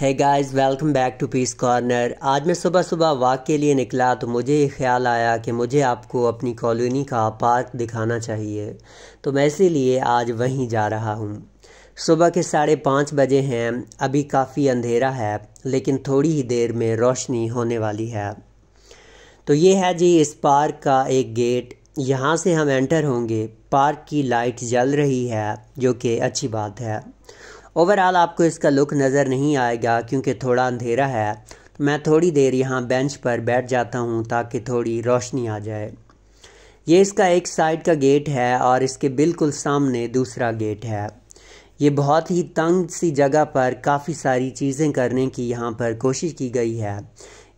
है guys welcome back to peace corner आज मैं सुबह सुबह वॉक के लिए निकला तो मुझे ये ख्याल आया कि मुझे आपको अपनी कॉलोनी का पार्क दिखाना चाहिए तो मैं इसीलिए आज वहीं जा रहा हूँ सुबह के साढ़े पाँच बजे हैं अभी काफ़ी अंधेरा है लेकिन थोड़ी ही देर में रोशनी होने वाली है तो ये है जी इस पार्क का एक गेट यहाँ से हम एंटर होंगे पार्क की लाइट जल रही है जो कि अच्छी बात है ओवरऑल आपको इसका लुक नज़र नहीं आएगा क्योंकि थोड़ा अंधेरा है तो मैं थोड़ी देर यहाँ बेंच पर बैठ जाता हूँ ताकि थोड़ी रोशनी आ जाए ये इसका एक साइड का गेट है और इसके बिल्कुल सामने दूसरा गेट है ये बहुत ही तंग सी जगह पर काफ़ी सारी चीज़ें करने की यहाँ पर कोशिश की गई है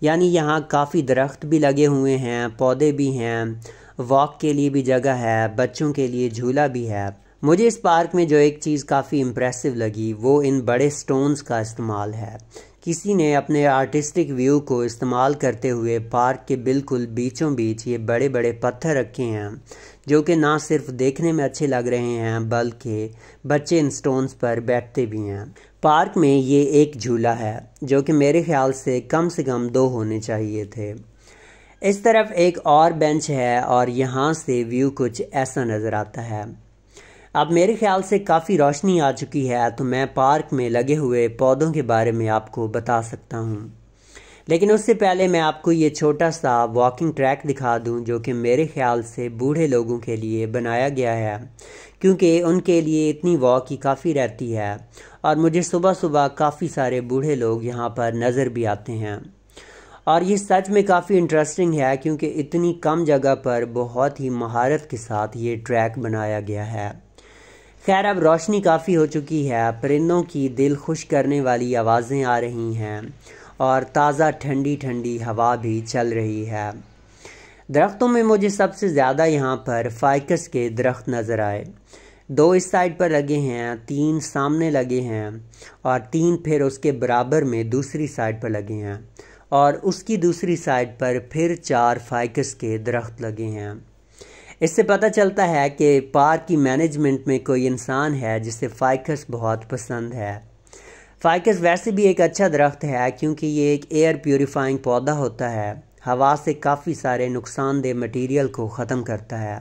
यानी यहाँ काफ़ी दरख्त भी लगे हुए हैं पौधे भी हैं वॉक के लिए भी जगह है बच्चों के लिए झूला भी है मुझे इस पार्क में जो एक चीज़ काफ़ी इम्प्रेसिव लगी वो इन बड़े स्टोन्स का इस्तेमाल है किसी ने अपने आर्टिस्टिक व्यू को इस्तेमाल करते हुए पार्क के बिल्कुल बीचों बीच ये बड़े बड़े पत्थर रखे हैं जो कि ना सिर्फ देखने में अच्छे लग रहे हैं बल्कि बच्चे इन स्टोन्स पर बैठते भी हैं पार्क में ये एक झूला है जो कि मेरे ख्याल से कम से कम दो होने चाहिए थे इस तरफ एक और बेंच है और यहाँ से व्यू कुछ ऐसा नज़र आता है अब मेरे ख्याल से काफ़ी रोशनी आ चुकी है तो मैं पार्क में लगे हुए पौधों के बारे में आपको बता सकता हूँ लेकिन उससे पहले मैं आपको ये छोटा सा वॉकिंग ट्रैक दिखा दूं जो कि मेरे ख्याल से बूढ़े लोगों के लिए बनाया गया है क्योंकि उनके लिए इतनी वॉक ही काफ़ी रहती है और मुझे सुबह सुबह काफ़ी सारे बूढ़े लोग यहाँ पर नज़र भी आते हैं और ये सच में काफ़ी इंटरेस्टिंग है क्योंकि इतनी कम जगह पर बहुत ही महारत के साथ ये ट्रैक बनाया गया है खैर अब रोशनी काफ़ी हो चुकी है परिंदों की दिल खुश करने वाली आवाज़ें आ रही हैं और ताज़ा ठंडी ठंडी हवा भी चल रही है दरख्तों में मुझे सबसे ज़्यादा यहाँ पर फाइकस के दरख्त नज़र आए दो इस साइड पर लगे हैं तीन सामने लगे हैं और तीन फिर उसके बराबर में दूसरी साइड पर लगे हैं और उसकी दूसरी साइड पर फिर चार फाइकस के दरख्त लगे हैं इससे पता चलता है कि पार्क की मैनेजमेंट में कोई इंसान है जिसे फाइकस बहुत पसंद है फाइकस वैसे भी एक अच्छा दरख्त है क्योंकि ये एक एयर प्योरीफाइंग पौधा होता है हवा से काफ़ी सारे नुकसानदेह मटेरियल को ख़त्म करता है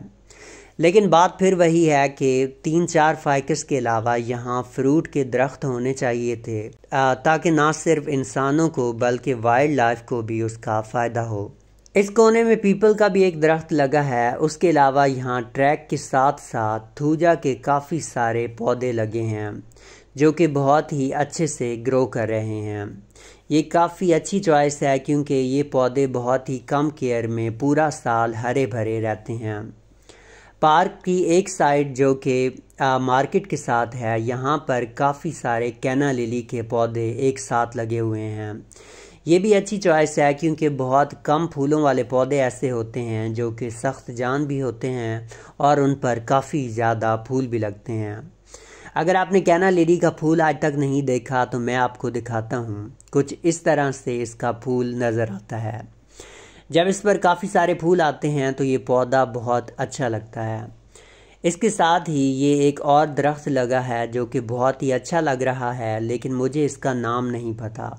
लेकिन बात फिर वही है कि तीन चार फाइकस के अलावा यहाँ फ्रूट के दरख्त होने चाहिए थे ताकि ना सिर्फ इंसानों को बल्कि वाइल्ड लाइफ को भी उसका फ़ायदा हो इस कोने में पीपल का भी एक दरख्त लगा है उसके अलावा यहाँ ट्रैक के साथ साथ थूजा के काफ़ी सारे पौधे लगे हैं जो कि बहुत ही अच्छे से ग्रो कर रहे हैं ये काफ़ी अच्छी चॉइस है क्योंकि ये पौधे बहुत ही कम केयर में पूरा साल हरे भरे रहते हैं पार्क की एक साइड जो कि मार्केट के साथ है यहाँ पर काफ़ी सारे कैना लिली के पौधे एक साथ लगे हुए हैं ये भी अच्छी चॉइस है क्योंकि बहुत कम फूलों वाले पौधे ऐसे होते हैं जो कि सख्त जान भी होते हैं और उन पर काफ़ी ज़्यादा फूल भी लगते हैं अगर आपने कैना लेडी का फूल आज तक नहीं देखा तो मैं आपको दिखाता हूँ कुछ इस तरह से इसका फूल नज़र आता है जब इस पर काफ़ी सारे फूल आते हैं तो ये पौधा बहुत अच्छा लगता है इसके साथ ही ये एक और दरख्त लगा है जो कि बहुत ही अच्छा लग रहा है लेकिन मुझे इसका नाम नहीं पता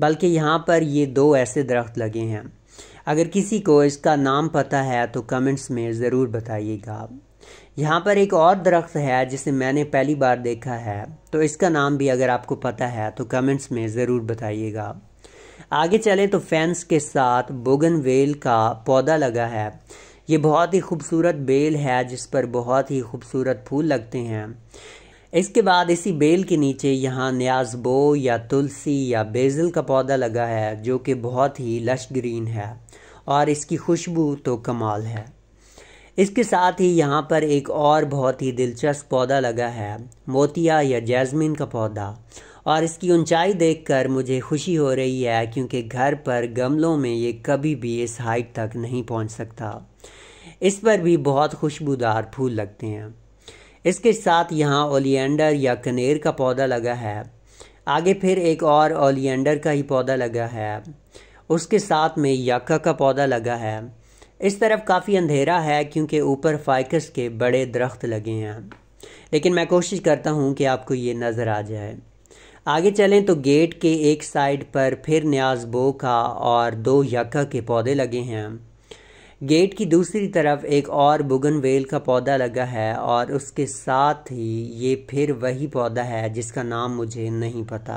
बल्कि यहाँ पर ये दो ऐसे दरख्त लगे हैं अगर किसी को इसका नाम पता है तो कमेंट्स में ज़रूर बताइएगा यहाँ पर एक और दरख्त है जिसे मैंने पहली बार देखा है तो इसका नाम भी अगर आपको पता है तो कमेंट्स में ज़रूर बताइएगा आगे चलें तो फैंस के साथ बोगन वेल का पौधा लगा है ये बहुत ही खूबसूरत बेल है जिस पर बहुत ही खूबसूरत फूल लगते हैं इसके बाद इसी बेल के नीचे यहाँ न्याजबो या तुलसी या बेजल का पौधा लगा है जो कि बहुत ही लश ग्रीन है और इसकी खुशबू तो कमाल है इसके साथ ही यहाँ पर एक और बहुत ही दिलचस्प पौधा लगा है मोतिया या जैस्मिन का पौधा और इसकी ऊंचाई देखकर मुझे खुशी हो रही है क्योंकि घर पर गमलों में ये कभी भी इस हाइट तक नहीं पहुंच सकता इस पर भी बहुत खुशबूदार फूल लगते हैं इसके साथ यहाँ ओलियंडर या कनेर का पौधा लगा है आगे फिर एक और ओलियंडर का ही पौधा लगा है उसके साथ में याका का पौधा लगा है इस तरफ काफ़ी अंधेरा है क्योंकि ऊपर फाइकस के बड़े दरख्त लगे हैं लेकिन मैं कोशिश करता हूँ कि आपको ये नज़र आ जाए आगे चलें तो गेट के एक साइड पर फिर न्याज बो का और दो यका के पौधे लगे हैं गेट की दूसरी तरफ एक और बुगनवेल का पौधा लगा है और उसके साथ ही ये फिर वही पौधा है जिसका नाम मुझे नहीं पता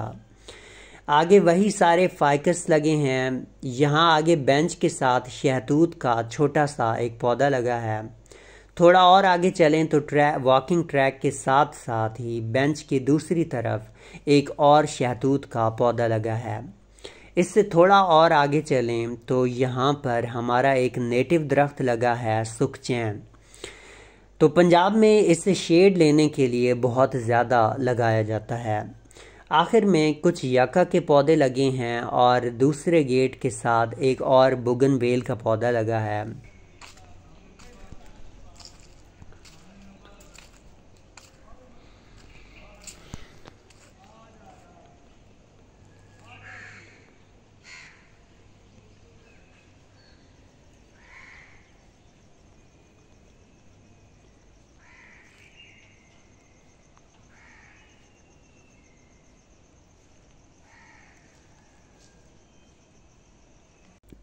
आगे वही सारे फाइकस लगे हैं यहाँ आगे बेंच के साथ शहतूत का छोटा सा एक पौधा लगा है थोड़ा और आगे चलें तो ट्रैक वॉकिंग ट्रैक के साथ साथ ही बेंच की दूसरी तरफ एक और शहतूत का पौधा लगा है इससे थोड़ा और आगे चलें तो यहाँ पर हमारा एक नेटिव दरख्त लगा है सुखचैन तो पंजाब में इसे शेड लेने के लिए बहुत ज़्यादा लगाया जाता है आखिर में कुछ यका के पौधे लगे हैं और दूसरे गेट के साथ एक और बुगन बेल का पौधा लगा है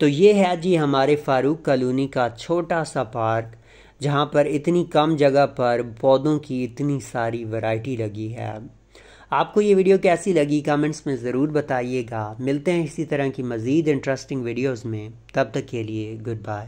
तो ये है जी हमारे फारूक कॉलोनी का छोटा सा पार्क जहाँ पर इतनी कम जगह पर पौधों की इतनी सारी वैरायटी लगी है आपको ये वीडियो कैसी लगी कमेंट्स में ज़रूर बताइएगा मिलते हैं इसी तरह की मज़ीद इंटरेस्टिंग वीडियोस में तब तक के लिए गुड बाय